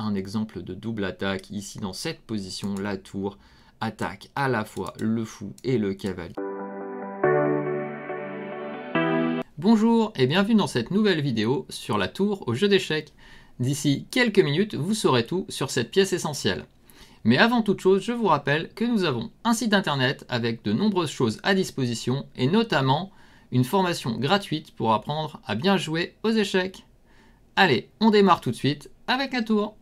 un exemple de double attaque. Ici, dans cette position, la tour attaque à la fois le fou et le cavalier. Bonjour et bienvenue dans cette nouvelle vidéo sur la tour au jeu d'échecs. D'ici quelques minutes, vous saurez tout sur cette pièce essentielle. Mais avant toute chose, je vous rappelle que nous avons un site internet avec de nombreuses choses à disposition et notamment une formation gratuite pour apprendre à bien jouer aux échecs. Allez, on démarre tout de suite avec la tour.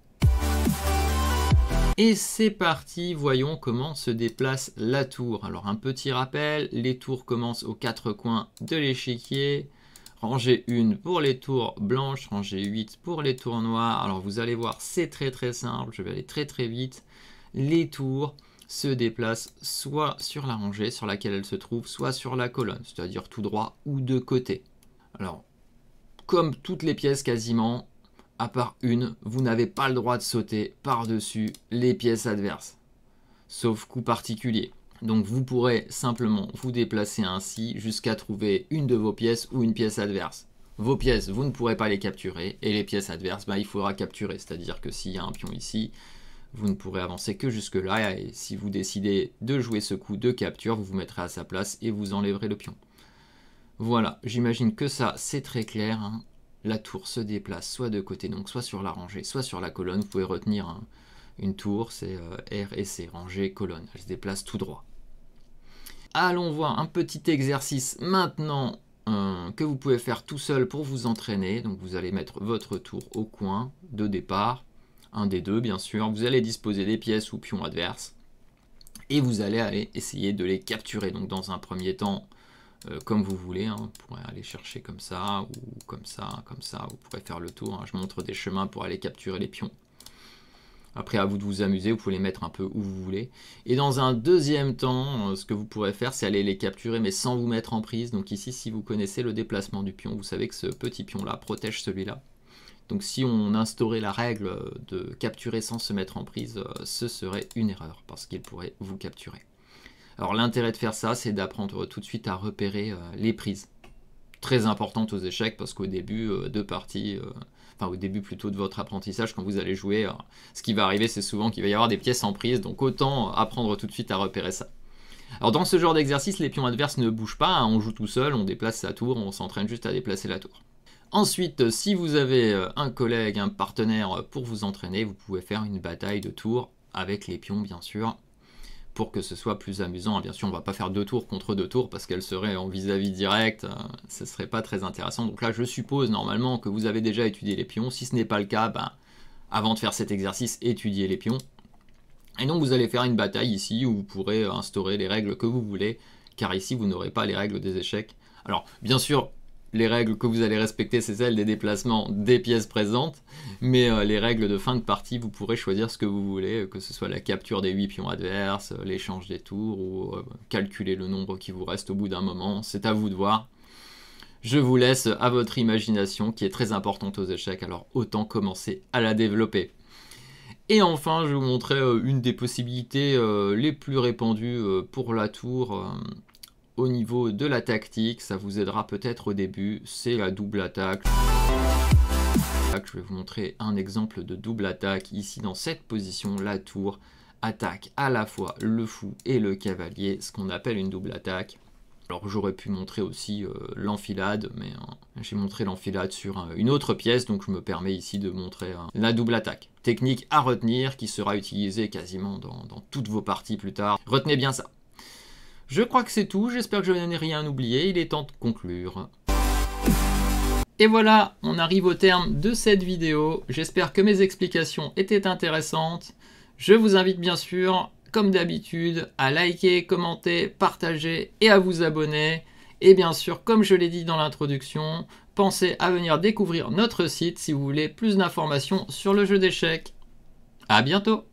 Et c'est parti, voyons comment se déplace la tour. Alors un petit rappel, les tours commencent aux quatre coins de l'échiquier. Rangée 1 pour les tours blanches, rangée 8 pour les tours noires. Alors vous allez voir, c'est très très simple, je vais aller très très vite. Les tours se déplacent soit sur la rangée sur laquelle elles se trouvent, soit sur la colonne, c'est-à-dire tout droit ou de côté. Alors, comme toutes les pièces quasiment, à part une, vous n'avez pas le droit de sauter par-dessus les pièces adverses, sauf coup particulier. Donc vous pourrez simplement vous déplacer ainsi jusqu'à trouver une de vos pièces ou une pièce adverse. Vos pièces, vous ne pourrez pas les capturer, et les pièces adverses, bah, il faudra capturer. C'est-à-dire que s'il y a un pion ici, vous ne pourrez avancer que jusque-là, et si vous décidez de jouer ce coup de capture, vous vous mettrez à sa place et vous enlèverez le pion. Voilà, j'imagine que ça, c'est très clair. Hein la tour se déplace soit de côté, donc soit sur la rangée, soit sur la colonne. Vous pouvez retenir une tour, c'est euh, R et C, rangée, colonne. Elle se déplace tout droit. Allons voir un petit exercice maintenant euh, que vous pouvez faire tout seul pour vous entraîner. Donc vous allez mettre votre tour au coin de départ, un des deux bien sûr. Vous allez disposer des pièces ou pions adverses et vous allez aller essayer de les capturer. Donc dans un premier temps, euh, comme vous voulez. Hein. Vous pourrez aller chercher comme ça, ou comme ça, comme ça. Vous pourrez faire le tour. Hein. Je montre des chemins pour aller capturer les pions. Après, à vous de vous amuser, vous pouvez les mettre un peu où vous voulez. Et dans un deuxième temps, euh, ce que vous pourrez faire, c'est aller les capturer, mais sans vous mettre en prise. Donc ici, si vous connaissez le déplacement du pion, vous savez que ce petit pion-là protège celui-là. Donc si on instaurait la règle de capturer sans se mettre en prise, euh, ce serait une erreur, parce qu'il pourrait vous capturer. Alors l'intérêt de faire ça, c'est d'apprendre tout de suite à repérer euh, les prises. Très importante aux échecs parce qu'au début euh, de partie, euh, enfin au début plutôt de votre apprentissage, quand vous allez jouer, ce qui va arriver, c'est souvent qu'il va y avoir des pièces en prise, donc autant apprendre tout de suite à repérer ça. Alors dans ce genre d'exercice, les pions adverses ne bougent pas, hein, on joue tout seul, on déplace sa tour, on s'entraîne juste à déplacer la tour. Ensuite, si vous avez un collègue, un partenaire pour vous entraîner, vous pouvez faire une bataille de tours avec les pions bien sûr pour que ce soit plus amusant. Bien sûr, on va pas faire deux tours contre deux tours parce qu'elle serait en vis-à-vis direct, euh, ce serait pas très intéressant. Donc là, je suppose normalement que vous avez déjà étudié les pions. Si ce n'est pas le cas, ben, avant de faire cet exercice, étudiez les pions. Et donc vous allez faire une bataille ici où vous pourrez instaurer les règles que vous voulez, car ici vous n'aurez pas les règles des échecs. Alors bien sûr, les règles que vous allez respecter, c'est celles des déplacements des pièces présentes, mais euh, les règles de fin de partie, vous pourrez choisir ce que vous voulez, euh, que ce soit la capture des huit pions adverses, euh, l'échange des tours, ou calculer le nombre qui vous reste au bout d'un moment, c'est à vous de voir. Je vous laisse à votre imagination, qui est très importante aux échecs, alors autant commencer à la développer. Et enfin, je vais vous montrer une des possibilités les plus répandues pour la tour au niveau de la tactique, ça vous aidera peut-être au début, c'est la double attaque. Je vais vous montrer un exemple de double attaque ici dans cette position, la tour attaque à la fois le fou et le cavalier, ce qu'on appelle une double attaque. Alors j'aurais pu montrer aussi euh, l'enfilade, mais hein, j'ai montré l'enfilade sur une autre pièce, donc je me permets ici de montrer hein, la double attaque. Technique à retenir qui sera utilisée quasiment dans toutes vos parties plus tard. Retenez bien ça. Je crois que c'est tout, j'espère que je n'ai rien oublié, il est temps de conclure. Et voilà, on arrive au terme de cette vidéo. J'espère que mes explications étaient intéressantes. Je vous invite bien sûr, comme d'habitude, à liker, commenter, partager et à vous abonner. Et bien sûr, comme je l'ai dit dans l'introduction, pensez à venir découvrir notre site si vous voulez plus d'informations sur le jeu d'échecs. A bientôt